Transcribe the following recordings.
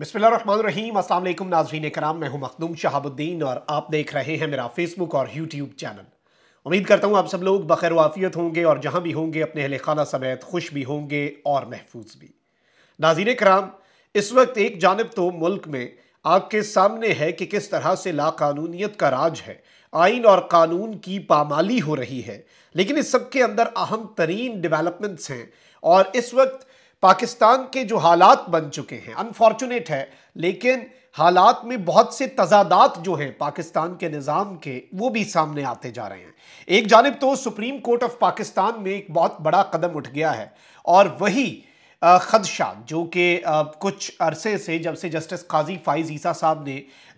रहीम असल नाजरीन कराम मैं हूं मखदूम शहाबुद्दीन और आप देख रहे हैं मेरा फेसबुक और यूट्यूब चैनल उम्मीद करता हूं आप सब लोग बखैर वाफियत होंगे और जहां भी होंगे अपने अहल खाना समेत खुश भी होंगे और महफूज भी नाजीन कराम इस वक्त एक जानब तो मुल्क में आपके सामने है कि किस तरह से लाकानूनीत का राज है आइन और कानून की पामाली हो रही है लेकिन इस सब के अंदर अहम तरीन डिवेलपमेंट्स हैं और इस वक्त पाकिस्तान के जो हालात बन चुके हैं अनफॉर्चुनेट है लेकिन हालात में बहुत से तजादात जो हैं पाकिस्तान के निज़ाम के वो भी सामने आते जा रहे हैं एक जानब तो सुप्रीम कोर्ट ऑफ पाकिस्तान में एक बहुत बड़ा कदम उठ गया है और वही खदशा जो कि कुछ अरसे से जब से जस्टिस काजी फाइज ईसा साहब ने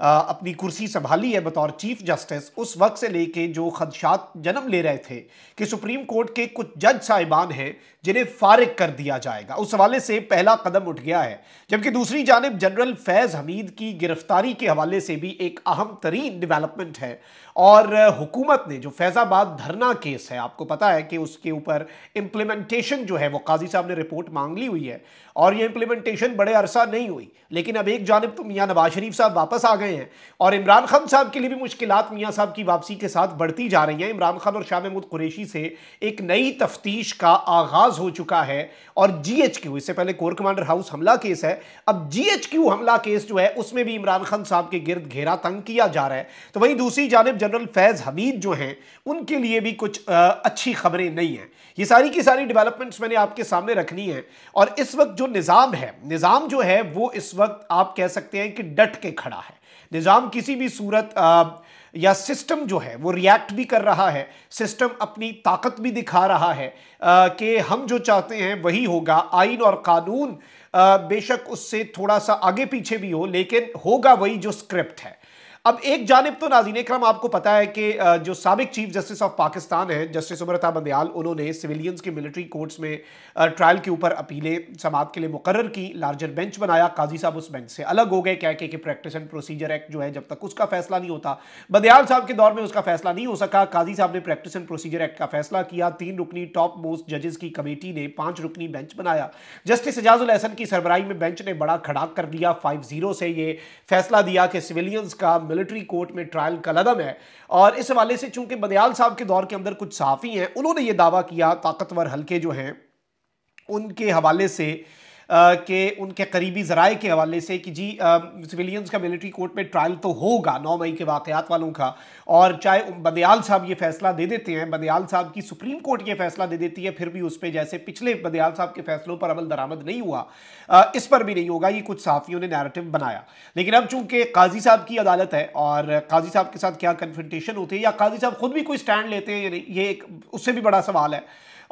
अपनी कुर्सी संभाली है बतौर चीफ जस्टिस उस वक्त से लेके जो खदशात जन्म ले रहे थे कि सुप्रीम कोर्ट के कुछ जज साहिबान हैं जिन्हें फारिग कर दिया जाएगा उस हवाले से पहला कदम उठ गया है जबकि दूसरी जानब जनरल फैज़ हमीद की गिरफ्तारी के हवाले से भी एक अहम तरीन डिवेलपमेंट है और हुकूमत ने जो फैज़ाबाद धरना केस है आपको पता है कि उसके ऊपर इम्प्लीमेंटेशन जो है वो काजी साहब ने रिपोर्ट मांग ली हुई है और ये इम्प्लीमेंटेशन बड़े अरसा नहीं हुई लेकिन अब एक जानब तो मियाँ नवाज शरीफ साहब वापस आ गए हैं और इमरान खान साहब के लिए भी मुश्किल मियाँ साहब की वापसी के साथ बढ़ती जा रही हैं इमरान खान और शाह महमूद कुरेशी से एक नई तफ्तीश का आगाज़ कॉज हो चुका है और जीएचक्यू इससे पहले कोर कमांडर हाउस हमला केस है अब जीएचक्यू हमला केस जो है उसमें भी इमरान खान साहब के गिर्द घेरा तंग किया जा रहा है तो वहीं दूसरी जानब जनरल फैज हमीद जो हैं उनके लिए भी कुछ अच्छी खबरें नहीं हैं ये सारी की सारी डेवलपमेंट्स मैंने आपके सामने रखनी है और इस वक्त जो निज़ाम है निज़ाम जो है वो इस वक्त आप कह सकते हैं कि डट के खड़ा है निज़ाम किसी भी सूरत आ, या सिस्टम जो है वो रिएक्ट भी कर रहा है सिस्टम अपनी ताकत भी दिखा रहा है कि हम जो चाहते हैं वही होगा आइन और कानून बेशक उससे थोड़ा सा आगे पीछे भी हो लेकिन होगा वही जो स्क्रिप्ट है अब एक जानब तो नाजीन क्रम आपको पता है कि जो सबक चीफ जस्टिस ऑफ पाकिस्तान है जस्टिस उमरता बंदयाल उन्होंने सिविलियंस के मिलिट्री कोर्ट्स में ट्रायल के ऊपर अपीलें समात के लिए मुकर की लार्जर बेंच बनाया काजी साहब उस बेंच से अलग हो गए क्या के, प्रैक्टिस एंड प्रोसीजर एक्ट जो है जब तक उसका फैसला नहीं होता बंदयाल साहब के दौर में उसका फैसला नहीं हो सका काजी साहब ने प्रैक्टिस एंड प्रोसीजर एक्ट का फैसला किया तीन रुकनी टॉप मोस्ट जजेस की कमेटी ने पांच रुकनी बेंच बनाया जस्टिस एजाजुल अहसन की सरबराई में बेंच ने बड़ा खड़ाक कर दिया फाइव जीरो से ये फैसला दिया कि सिविलियंस का मिलिट्री कोर्ट में ट्रायल का कलदम है और इस हवाले से चूंकि बदयाल साहब के दौर के अंदर कुछ साफी हैं उन्होंने ये दावा किया ताकतवर हल्के जो हैं उनके हवाले से कि उनके करीबी जराए के हवाले से कि जी सिविलियंस का मिलिट्री कोर्ट में ट्रायल तो होगा नौ मई के वाकयात वालों का और चाहे बदयाल साहब ये फैसला दे देते हैं बदयाल साहब की सुप्रीम कोर्ट ये फैसला दे देती है फिर भी उस पर जैसे पिछले बदयाल साहब के फैसलों पर अमल दरामद नहीं हुआ आ, इस पर भी नहीं होगा ये कुछ सहाफ़ियों ने नैरेटिव बनाया लेकिन अब चूंकि काजी साहब की अदालत है और काजी साहब के साथ क्या कन्फ्रंटेशन होती है या काजी साहब खुद भी कोई स्टैंड लेते हैं ये एक उससे भी बड़ा सवाल है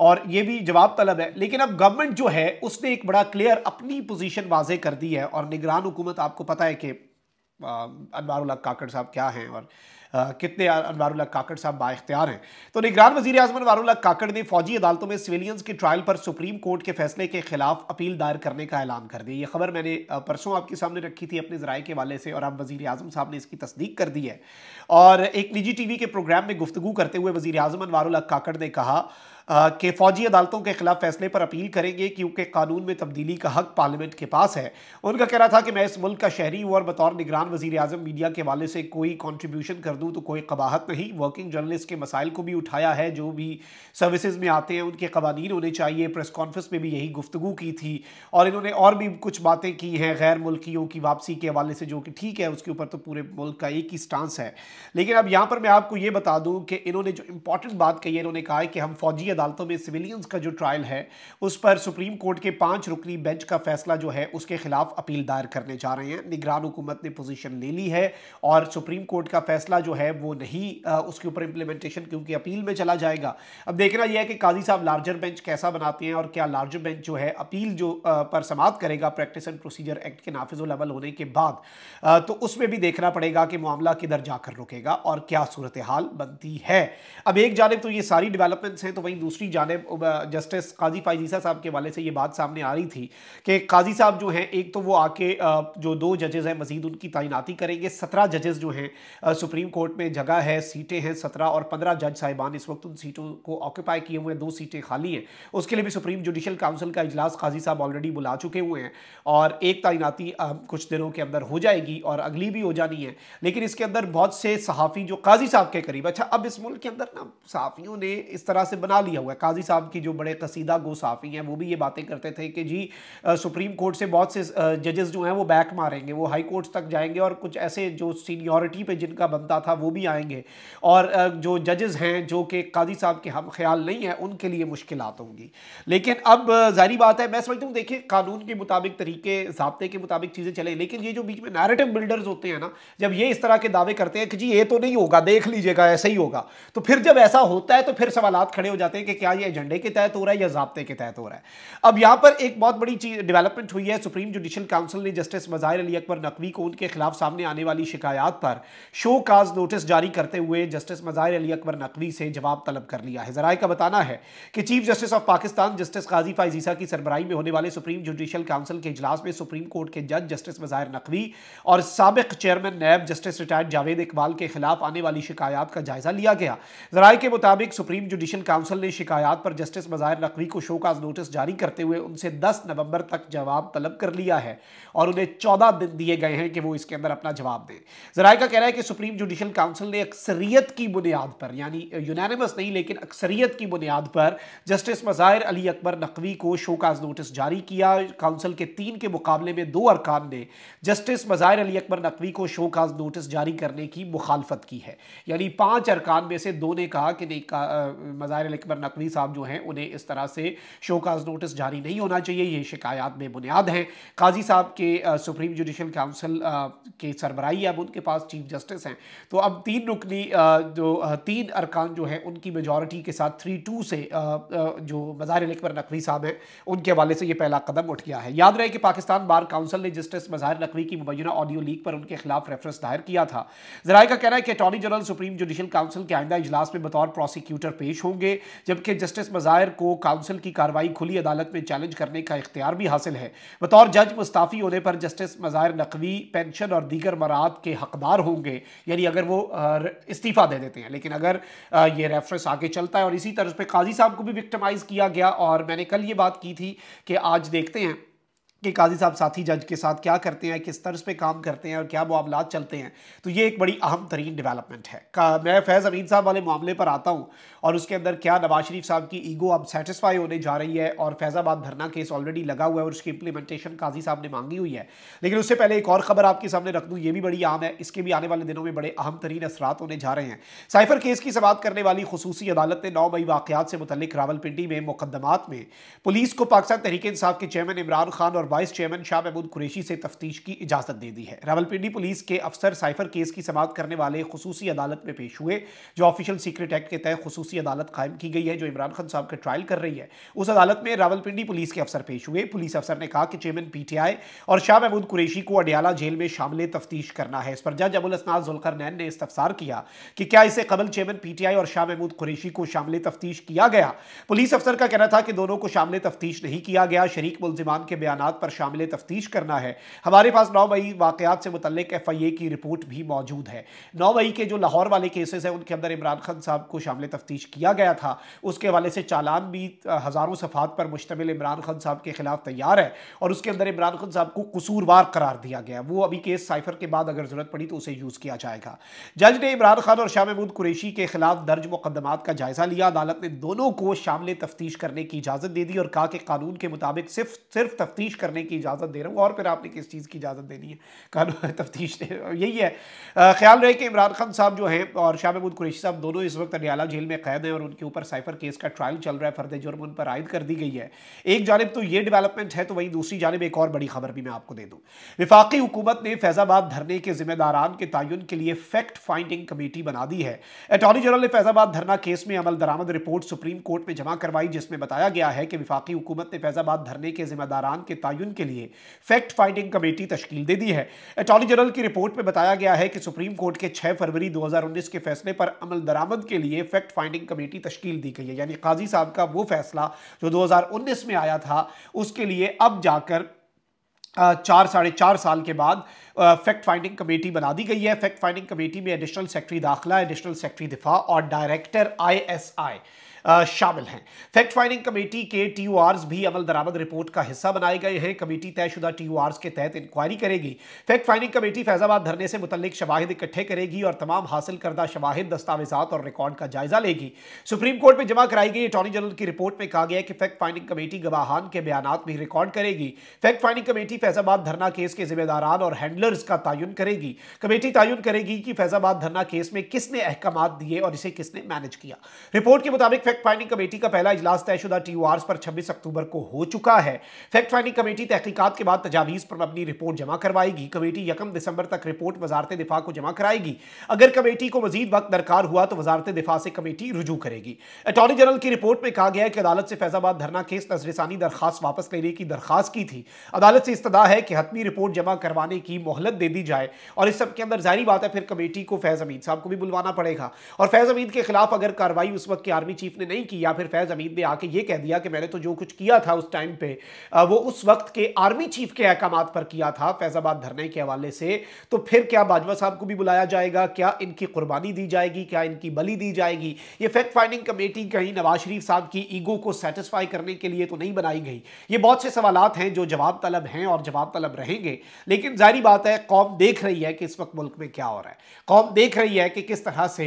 और ये भी जवाब तलब है लेकिन अब गवर्नमेंट जो है उसने एक बड़ा क्लियर अपनी पोजीशन वाजे कर दी है और निगरान हुकूमत आपको पता है कि अनवारुल्ला काकड़ साहब क्या हैं और आ, कितने अनवारुल्ला काकड़ साहब बाख्तियार हैं तो निगरान वजी अजम अनवारुल्ला काकड़ ने फौजी अदालतों में सिविलियंस के ट्रायल पर सुप्रीम कोर्ट के फैसले के खिलाफ अपील दायर करने का ऐलान कर दिया ये खबर मैंने परसों आपके सामने रखी थी अपने जराए के वाले से और अब वजी अजम साहब ने इसकी तस्दीक कर दी है और एक निजी टी वी के प्रोग्राम में गुफ्तु करते हुए वजी अजम अनवारुल्ला काकड़ ने कहा के फौजी अदालतों के खिलाफ फैसले पर अपील करेंगे क्योंकि कानून में तब्दीली का हक पार्लियामेंट के पास है उनका कहना था कि मैं इस मुल्क का शहरी हूँ और बतौर निगरान वजी अजम मीडिया के हवाले से कोई कॉन्ट्रीब्यूशन कर दूँ तो कोई कबाहत नहीं वर्किंग जर्नलिस्ट के मसाइल को भी उठाया है जो भी सर्विसज में आते हैं उनके कवानीन होने चाहिए प्रेस कॉन्फ्रेंस में भी यही गुफ्तु की थी और इन्होंने और भी कुछ बातें की हैं गैर मुल्कियों की वापसी के हवाले से जो कि ठीक है उसके ऊपर तो पूरे मुल्क का एक ही स्टांस है लेकिन अब यहाँ पर मैं आपको ये बता दूँ कि इन्होंने जो इम्पोर्टेंट बात कही है इन्होंने कहा है कि हम फौजी अदालतों में सिविलियंस का जो ट्रायल है उस पर सुप्रीम कोर्ट के पांच रुकनी बेंच का फैसला जो है उसके खिलाफ अपील दायर करने जा रहे हैं निगरान हुकूमत ने पोजीशन ले ली है और सुप्रीम कोर्ट का फैसला जो है वो नहीं आ, उसके ऊपर इम्प्लीमेंटेशन क्योंकि अपील में चला जाएगा अब देखना यह है कि काजी साहब लार्जर बेंच कैसा बनाते हैं और क्या लार्जर बेंच जो है अपील जो पर समाप्त करेगा प्रैक्टिस एंड प्रोसीजर एक्ट के नाफिजुलवल होने के बाद तो उसमें भी देखना पड़ेगा कि मामला किधर जाकर रुकेगा और क्या सूरत हाल बनती है अब एक जानब तो ये सारी डेवलपमेंट्स हैं तो वहीं दूसरी जानब जस्टिस काजी फायजीसा साहब के वाले से ये बात सामने आ रही थी कि काजी साहब जो हैं एक तो वो आके जो दो जजेज़ हैं मजीद उनकी तैनाती करेंगे सत्रह जजेज़ जो हैं सुप्रीम कोर्ट में जगह है सीटें हैं सत्रह और पंद्रह जज साहिबान इस वक्त उन सीटों को ऑक्यूपाई किए हुए हैं दो सीटें खाली हैं उसके लिए भी सुप्रीम जुडिशल काउंसिल का अजलास काजी साहब ऑलरेडी बुला चुके हुए हैं और एक तैनाती कुछ दिनों के अंदर हो जाएगी और अगली भी हो जानी है लेकिन इसके अंदर बहुत से सहाफ़ी जो काजी साहब के करीब अच्छा अब इस मुल्क के अंदर ना सहाफ़ियों ने इस तरह से बना लिया दिया हुआ है काजी साहब की जो बड़े कसीदा गो साफ़ी हैं वो भी ये बातें करते थे कि जी आ, सुप्रीम कोर्ट से बहुत से जजेस जो हैं वो बैक मारेंगे वो हाई कोर्ट्स तक जाएंगे और कुछ ऐसे जो सीनियोरिटी पे जिनका बनता था वो भी आएंगे और जो जजेस हैं जो कि काजी साहब के हम ख्याल नहीं हैं उनके लिए मुश्किल होंगी लेकिन अब जारी बात है मैं समझता हूँ देखिए कानून के मुताबिक तरीके जबते के मुताबिक चीज़ें चलें लेकिन ये जो बीच में नैरेटिव बिल्डर्स होते हैं ना जब ये इस तरह के दावे करते हैं कि जी ये तो नहीं होगा देख लीजिएगा ऐसा ही होगा तो फिर जब ऐसा होता है तो फिर सवाल खड़े हो जाते हैं हैं कि क्या ये एजेंडे के तहत हो रहा है या जबते के तहत हो रहा है अब यहाँ पर एक बहुत बड़ी चीज डेवलपमेंट हुई है सुप्रीम जुडिशल काउंसिल ने जस्टिस मज़ाहिर अली अकबर नकवी को उनके खिलाफ सामने आने वाली शिकायत पर शो काज नोटिस जारी करते हुए जस्टिस मज़ाहिर अली अकबर नकवी से जवाब तलब कर लिया है जराये का बताना है कि chief justice of Pakistan justice Qazi Faez Isa की सरबराई में होने वाले सुप्रीम जुडिशल काउंसिल के इजलास में सुप्रीम कोर्ट के जज जस्टिस मज़ाहिर नकवी और सबक chairman NAB justice retired Javed Iqbal के खिलाफ आने वाली शिकायत का जायजा लिया गया जराये के मुताबिक सुप्रीम जुडिशल काउंसिल ने हुई शिकायत पर जस्टिस मज़ाहिर नकवी को शोकाज नोटिस जारी करते हुए उनसे 10 नवंबर तक जवाब तलब कर लिया है और उन्हें 14 दिन दिए गए हैं कि वो इसके अंदर अपना जवाब दें जराये का कहना है कि सुप्रीम जुडिशल काउंसिल ने अक्सरियत की बुनियाद पर यानी यूनानमस नहीं लेकिन अक्सरियत की बुनियाद पर जस्टिस मज़ाहिर अली अकबर नकवी को शोकाज नोटिस जारी किया काउंसिल के तीन के मुकाबले में दो अरकान ने जस्टिस मज़ाहिर अली अकबर नकवी को शोकाज नोटिस जारी करने की मुखालफत की है यानी पाँच अरकान में से दो ने कहा कि नहीं मज़ाहिर अली अकबर नकवी साहब जो हैं उन्हें इस तरह से शोकाज नोटिस जारी नहीं होना चाहिए ये शिकायत में बुनियाद है काजी साहब के सुप्रीम जुडिशल काउंसिल के सरबराही अब उनके पास चीफ जस्टिस हैं तो अब तीन रुकनी जो तीन अरकान जो हैं उनकी मेजॉरिटी के साथ थ्री टू से जो मज़ार अकबर नकवी साहब हैं उनके हवाले से ये पहला कदम उठ गया है याद रहे कि पाकिस्तान बार काउंसिल ने जस्टिस मज़ाहिर नकवी की मुबैना ऑडियो लीक पर उनके खिलाफ रेफरेंस दायर किया था जराये का कहना है कि attorney general supreme judicial council के आइंदा इजलास में बतौर प्रोसिक्यूटर पेश होंगे जबकि जस्टिस मज़ाहिर को काउंसिल की कार्रवाई खुली अदालत में चैलेंज करने का इख्तियार भी हासिल है बतौर जज मुस्ताफ़ी होने पर जस्टिस मज़ाहिर नकवी पेंशन और दीगर मराहत के हकदार होंगे यानी अगर वो इस्तीफ़ा दे देते हैं लेकिन अगर ये रेफरेंस आगे चलता है और इसी तरह पर काजी साहब को भी विक्टमाइज़ किया गया और मैंने कल ये बात की थी कि आज देखते हैं कि काजी साहब साथी जज के साथ क्या करते हैं किस तर्ज पे काम करते हैं और क्या मामला चलते हैं तो ये एक बड़ी अहम तरीन डेवलपमेंट है मैं फैज़ अमीन साहब वाले मामले पर आता हूँ और उसके अंदर क्या नवाज शरीफ साहब की ईगो अब सेटिस्फाई होने जा रही है और फैज़ाबाद धरना केस ऑलरेडी लगा हुआ है और उसकी इंप्लीमेंटेशन काजी साहब ने मांगी हुई है लेकिन उससे पहले एक और खबर आपके सामने रख दूँ ये भी बड़ी आम है इसके भी आने वाले दिनों में बड़े अहम तरीन असरात होने जा रहे हैं साइफर केस की समात करने वाली खसूसी अदालत ने नौ मई वाक़ात से मुतलिक रावलपिंडी में मुकदमात में पुलिस को पाकिस्तान तहरीक इंसाफ के चेयरमैन इमरान खान और वाइस चेयरमैन शाह महमूद कुरेशी से तफ्तीश की इजाजत दे दी है रावलपिंडी पुलिस के अफसर साइफर केस की समाप्त करने वाले खसूसी अदालत में पेश हुए जो ऑफिशियल सीक्रेट एक्ट के तहत खसूसी अदालत कायम की गई है जो इमरान खान साहब का ट्रायल कर रही है उस अदालत में रावलपिंडी पुलिस के अफसर पेश हुए पुलिस अफसर ने कहा कि चेयरमैन पीटीआई और शाह महमूद कुरेशी को अडियाला जेल में शामिल तफ्तीश करना है इस पर जज अबुल असनाज नैन ने इस्तफसार किया कि क्या इसे कबल चेयरमैन पीटीआई और शाह महमूद कुरेशी को शामिल तफ्तीश किया गया पुलिस अफसर का कहना था कि दोनों को शामिल तफ्तीश नहीं किया गया शरीक मुलजिमान के बयान पर शामिल तफ्तीश करना है हमारे पास नौ मई वाकत से मुतल एफ आई ए की रिपोर्ट भी मौजूद है नौ मई के जो लाहौर वाले केसेस हैं उनके अंदर इमरान खान साहब को शामिल तफ्तीश किया गया था उसके हवाले से चालान भी हज़ारों सफात पर मुश्तमिल इमरान खान साहब के खिलाफ तैयार है और उसके अंदर इमरान खान साहब को कसूरवार करार दिया गया वो अभी केस साइफर के बाद अगर ज़रूरत पड़ी तो उसे यूज़ किया जाएगा जज ने इमरान खान और शाह महमूद कुरेशी के खिलाफ दर्ज मुकदमात का जायजा लिया अदालत ने दोनों को शामिल तफ्तीश करने की इजाज़त दे दी और कहा कि कानून के मुताबिक सिर्फ सिर्फ तफ्तीश कर करने की इजाज़त दे रहा हूँ और फिर आपने किस चीज़ की इजाज़त देनी है कानून तफ्तीश ने यही है ख्याल रहे कि इमरान खान साहब जो हैं और शाह महमूद कुरेशी साहब दोनों इस वक्त अडियाला जेल में कैद हैं और उनके ऊपर साइफर केस का ट्रायल चल रहा है फर्द जुर्म उन पर आयद कर दी गई है एक जानब तो ये डेवलपमेंट है तो वहीं दूसरी जानब एक और बड़ी खबर भी मैं आपको दे दूँ विफाकी हुकूमत ने फैज़ाबाद धरने के जिम्मेदारान के तयन के लिए फैक्ट फाइंडिंग कमेटी बना दी है अटॉर्नी जनरल ने फैज़ाबाद धरना केस में अमल दरामद रिपोर्ट सुप्रीम कोर्ट में जमा करवाई जिसमें बताया गया है कि विफाकी हुकूमत ने फैज़ाबाद धरने के जिम्मेदारान के तयन तयन के लिए फैक्ट फाइंडिंग कमेटी तश्कील दे दी है अटॉर्नी जनरल की रिपोर्ट में बताया गया है कि सुप्रीम कोर्ट के 6 फरवरी 2019 के फैसले पर अमल दरामद के लिए फैक्ट फाइंडिंग कमेटी तश्कील दी गई है यानी काजी साहब का वो फैसला जो दो में आया था उसके लिए अब जाकर चार साढ़े चार साल के बाद फैक्ट फाइंडिंग कमेटी बना दी गई है फैक्ट फाइंडिंग कमेटी में एडिशनल सेक्रेटरी दाखिला एडिशनल सेक्रेटरी दिफा और डायरेक्टर आईएसआई शामिल हैं फैक्ट फाइंडिंग कमेटी के टी भी अमल दरामद रिपोर्ट का हिस्सा बनाए गए हैं कमेटी तयशुदा टी के तहत इंक्वायरी करेगी फैक्ट फाइंडिंग कमेटी फैजाबाद धरने से मुतलिक शवाहिद इकट्ठे करेगी और तमाम हासिल करदा शवाहिद दस्तावेजा और रिकॉर्ड का जायजा लेगी सुप्रीम कोर्ट में जमा कराई गई अटॉर्नी जनरल की रिपोर्ट में कहा गया कि फैक्ट फाइंडिंग कमेटी गवाहान के बयान भी रिकॉर्ड करेगी फैक्ट फाइंडिंग कमेटी फैजाबाद धरना केस के जिम्मेदारान और हैंडलर्स का तयन करेगी कमेटी तयन करेगी कि फैजाबाद धरना केस में किसने अहकाम दिए और इसे किसने मैनेज किया रिपोर्ट के मुताबिक फैक्ट फाइंडिंग कमेटी का पहला इजलास तयशुदा टी पर 26 अक्टूबर को हो चुका है फैक्ट फाइंडिंग कमेटी तहकीकत के बाद तजावीज़ पर अपनी रिपोर्ट जमा करवाएगी कमेटी यकम दिसंबर तक रिपोर्ट वजारत दिफा को जमा कराएगी अगर कमेटी को मजीद वक्त दरकार हुआ तो वजारत दिफा से कमेटी रुजू करेगी अटॉर्नी जनरल की रिपोर्ट में कहा गया है कि अदालत से फैजाबाद धरना केस नजरसानी दरखास्त वापस लेने की दरखास्त की थी अदालत से इस्तः है कि हतमी रिपोर्ट जमा करवाने की मोहलत दे दी जाए और इस सब के अंदर जारी बात है फिर कमेटी को फैज़ अमीद साहब को भी बुलवाना पड़ेगा और फैज़ अमीद के खिलाफ अगर कार्रवाई उस वक्त की आर्मी चीफ ने नहीं की या फिर फैज अमीद ने आके ये कह दिया कि मैंने तो जो कुछ किया था उस टाइम पे वो उस वक्त के आर्मी चीफ के अहकाम पर किया था फैजाबाद धरने के हवाले से तो फिर क्या बाजवा साहब को भी बुलाया जाएगा क्या इनकी कुर्बानी दी जाएगी क्या इनकी बली दी जाएगी ये फैक्ट फाइंडिंग कमेटी कहीं नवाज शरीफ साहब की ईगो को सेटिस्फाई करने के लिए तो नहीं बनाई गई ये बहुत से सवाल हैं जो जवाब तलब हैं और जवाब तलब रहेंगे लेकिन जारी बात है कौम देख रही है कि इस वक्त मुल्क में क्या हो रहा है कौम देख रही है कि किस तरह से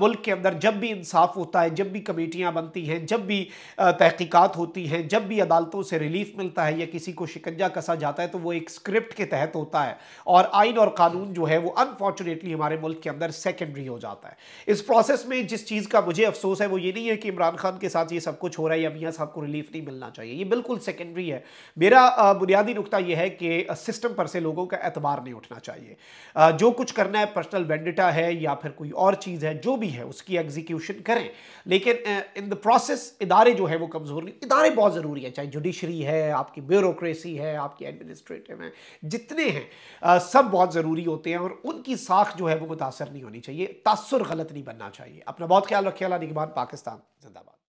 मुल्क के अंदर जब भी इंसाफ होता है जब भी कमेटियाँ बनती हैं जब भी तहकीकात होती हैं जब भी अदालतों से रिलीफ मिलता है या किसी को शिकंजा कसा जाता है तो वो एक स्क्रिप्ट के तहत होता है और आइन और कानून जो है वो अनफॉर्चुनेटली हमारे मुल्क के अंदर सेकेंडरी हो जाता है इस प्रोसेस में जिस चीज़ का मुझे अफसोस है वो ये नहीं है कि इमरान खान के साथ ये सब कुछ हो रहा है या मियाँ साहब को रिलीफ नहीं मिलना चाहिए ये बिल्कुल सेकेंडरी है मेरा बुनियादी नुकता यह है कि सिस्टम पर से लोगों का एतबार नहीं उठना चाहिए जो कुछ करना है पर्सनल वेंडिटा है या फिर कोई और चीज़ है जो भी है उसकी एग्जीक्यूशन करें लेकिन इन द प्रोसेस इदारे जो है वो कमज़ोर नहीं इदारे बहुत ज़रूरी है चाहे जुडिशरी है आपकी ब्यूरोसी है आपकी एडमिनिस्ट्रेटिव है जितने हैं सब बहुत ज़रूरी होते हैं और उनकी साख जो है वो मुतासर नहीं होनी चाहिए तासर गलत नहीं बनना चाहिए अपना बहुत ख्याल रखिए अला निगमान पाकिस्तान जिंदाबाद